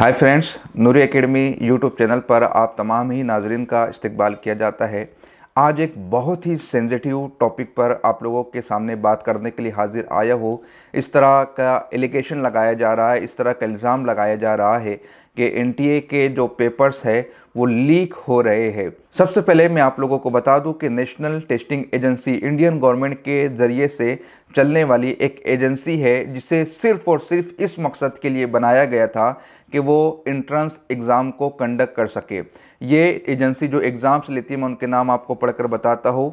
हाय friends Noori academy YouTube channel पर आप तमाम ही नाजरन का इस्तकबाल किया जाता है आज एक बहुत ही सेंसिटिव टॉपिक पर आप लोगों के सामने बात करने के लिए हाजिर आया हो इस तरह का एलिगेशन लगाया जा रहा है इस तरह का इल्ज़ाम लगाया जा रहा है कि एनटीए के जो पेपर्स है वो लीक हो रहे हैं सबसे पहले मैं आप लोगों को बता दूं कि National Testing Agency Indian government के ज़रिए से चलने वाली एक एजेंसी है जिसे सिर्फ और सिर्फ इस मकसद के लिए बनाया गया था कि वो इंट्रेंस एग्ज़ाम को कंडक्ट कर सके ये एजेंसी जो एग्ज़ाम्स लेती है मैं उनके नाम आपको पढ़कर बताता हूँ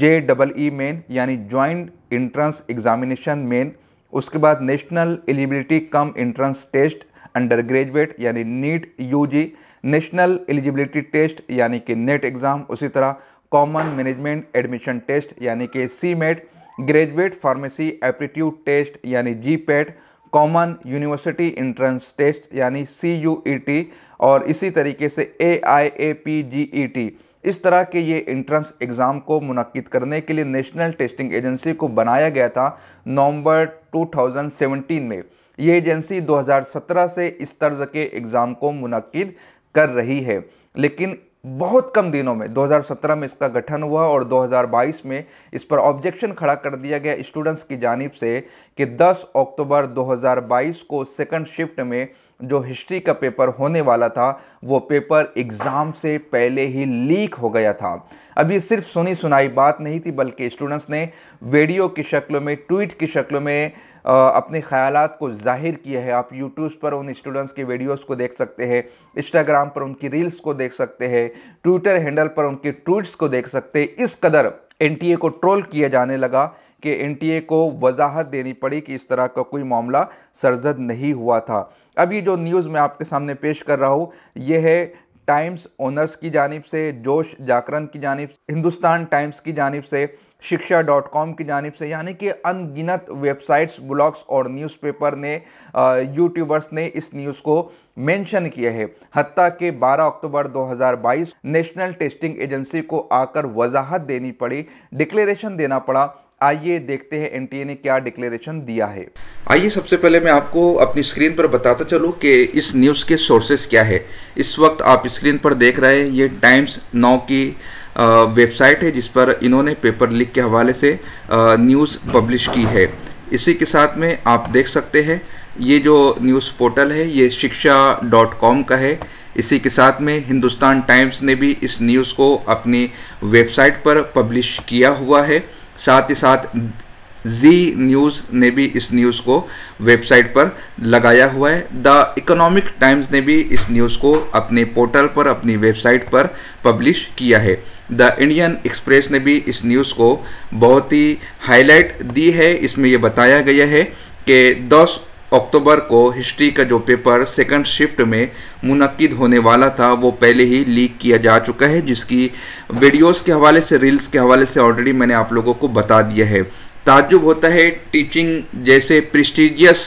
जे डबल ई मेन यानी ज्वाइंट इंट्रेंस एग्ज़ामिनेशन मेन उसके बाद national eligibility cum entrance test undergraduate यानी NEET UG national eligibility test यानी कि नेट एग्ज़ाम उसी तरह कॉमन मैनेजमेंट एडमिशन टेस्ट यानी कि C MAT graduate pharmacy aptitude test यानी G PAT common university entrance test यानी सी यू ई टी और इसी तरीके से ए आई A P G E T इस तरह के ये इंट्रेंस एग्ज़ाम को मनक़द करने के लिए नेशनल टेस्टिंग एजेंसी को बनाया गया था नवंबर 2017 में ये एजेंसी 2017 से इस तर्ज के एग्ज़ाम को मुनद कर रही है लेकिन बहुत कम दिनों में 2017 में इसका गठन हुआ और 2022 में इस पर ऑब्जेक्शन खड़ा कर दिया गया स्टूडेंट्स की जानिब से कि 10 अक्टूबर 2022 को सेकंड शिफ्ट में जो हिस्ट्री का पेपर होने वाला था वो पेपर एग्ज़ाम से पहले ही लीक हो गया था अभी सिर्फ सुनी सुनाई बात नहीं थी बल्कि स्टूडेंट्स ने वीडियो की शक्ल में ट्वीट की शक्ल में अपने ख्याल को ज़ाहिर किए हैं आप यूट्यूब पर उन स्टूडेंट्स के वीडियोज़ को देख सकते हैं इंस्टाग्राम पर उनकी रील्स को देख सकते हैं ट्विटर हैंडल पर उनके ट्वीट्स को देख सकते हैं इस कदर एन को ट्रोल किया जाने लगा कि एन को वजाहत देनी पड़ी कि इस तरह का कोई मामला सरजद नहीं हुआ था अब ये जो न्यूज़ मैं आपके सामने पेश कर रहा हूँ ये है टाइम्स ओनर्स की जानब से जोश जाकरन की जानब हिंदुस्तान टाइम्स की जानब से शिक्षा डॉट कॉम की जानब से यानी कि अनगिनत वेबसाइट्स ब्लॉग्स और न्यूज़पेपर ने यूट्यूबर्स ने इस न्यूज़ को मेंशन किया है हती के 12 अक्टूबर 2022 नेशनल टेस्टिंग एजेंसी को आकर वजाहत देनी पड़ी डिक्लेरेशन देना पड़ा आइए देखते हैं एनटीए ने क्या डिक्लेरेशन दिया है आइए सबसे पहले मैं आपको अपनी स्क्रीन पर बताता चलूँ कि इस न्यूज़ के सोर्सेस क्या है इस वक्त आप स्क्रीन पर देख रहे हैं ये टाइम्स नौ की वेबसाइट है जिस पर इन्होंने पेपर लीक के हवाले से न्यूज़ पब्लिश की है इसी के साथ में आप देख सकते हैं ये जो न्यूज़ पोर्टल है ये शिक्षा डॉट कॉम का है इसी के साथ में हिंदुस्तान टाइम्स ने भी इस न्यूज़ को अपनी वेबसाइट पर पब्लिश किया हुआ है साथ ही साथ जी न्यूज़ ने भी इस न्यूज़ को वेबसाइट पर लगाया हुआ है द इकोनॉमिक टाइम्स ने भी इस न्यूज़ को अपने पोर्टल पर अपनी वेबसाइट पर पब्लिश किया है द इंडियन एक्सप्रेस ने भी इस न्यूज़ को बहुत ही हाईलाइट दी है इसमें यह बताया गया है कि 10 अक्टूबर को हिस्ट्री का जो पेपर सेकंड शिफ्ट में मुनद होने वाला था वो पहले ही लीक किया जा चुका है जिसकी वीडियोस के हवाले से रील्स के हवाले से ऑलरेडी मैंने आप लोगों को बता दिया है ताजुब होता है टीचिंग जैसे प्रिस्टिजियस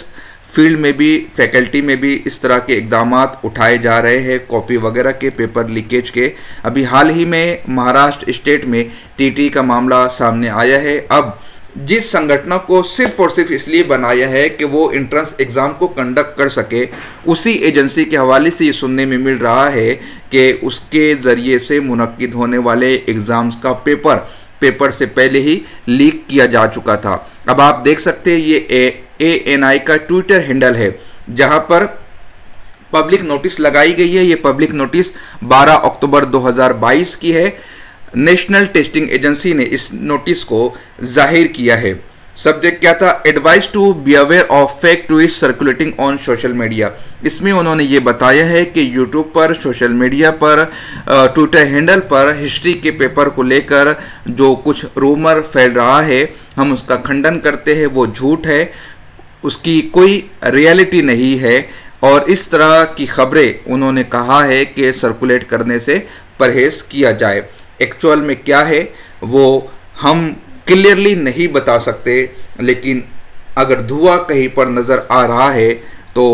फील्ड में भी फैकल्टी में भी इस तरह के इकदाम उठाए जा रहे हैं कॉपी वगैरह के पेपर लीकेज के अभी हाल ही में महाराष्ट्र स्टेट में टीटी का मामला सामने आया है अब जिस संगठन को सिर्फ और सिर्फ इसलिए बनाया है कि वो एंट्रेंस एग्ज़ाम को कंडक्ट कर सके उसी एजेंसी के हवाले से ये सुनने में मिल रहा है कि उसके ज़रिए से मुनद होने वाले एग्ज़ाम्स का पेपर पेपर से पहले ही लीक किया जा चुका था अब आप देख सकते हैं ये ए एन आई का ट्विटर हैंडल है जहां पर पब्लिक नोटिस लगाई गई है ये पब्लिक नोटिस 12 अक्टूबर 2022 की है नेशनल टेस्टिंग एजेंसी ने इस नोटिस को जाहिर किया है सब्जेक्ट क्या था advice to be aware of fake to circulating on social media इसमें उन्होंने ये बताया है कि यूट्यूब पर सोशल मीडिया पर ट्विटर हैंडल पर हिस्ट्री के पेपर को लेकर जो कुछ रूमर फैल रहा है हम उसका खंडन करते हैं वो झूठ है उसकी कोई रियलिटी नहीं है और इस तरह की खबरें उन्होंने कहा है कि सर्कुलेट करने से परहेज किया जाए एक्चुअल में क्या है वो हम क्लियरली नहीं बता सकते लेकिन अगर धुआं कहीं पर नज़र आ रहा है तो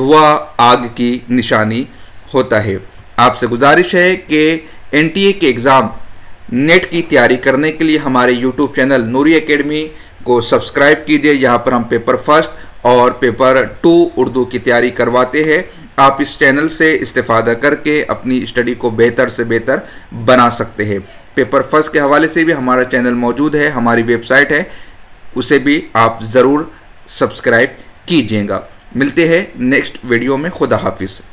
धुआं आग की निशानी होता है आपसे गुजारिश है कि एन के एग्ज़ाम नेट की तैयारी करने के लिए हमारे यूट्यूब चैनल नूरी एकेडमी को सब्सक्राइब कीजिए यहाँ पर हम पेपर फर्स्ट और पेपर टू उर्दू की तैयारी करवाते हैं आप इस चैनल से इस्तेफादा करके अपनी स्टडी को बेहतर से बेहतर बना सकते हैं पेपर फर्स्ट के हवाले से भी हमारा चैनल मौजूद है हमारी वेबसाइट है उसे भी आप ज़रूर सब्सक्राइब कीजिएगा मिलते हैं नेक्स्ट वीडियो में खुदा हाफिज़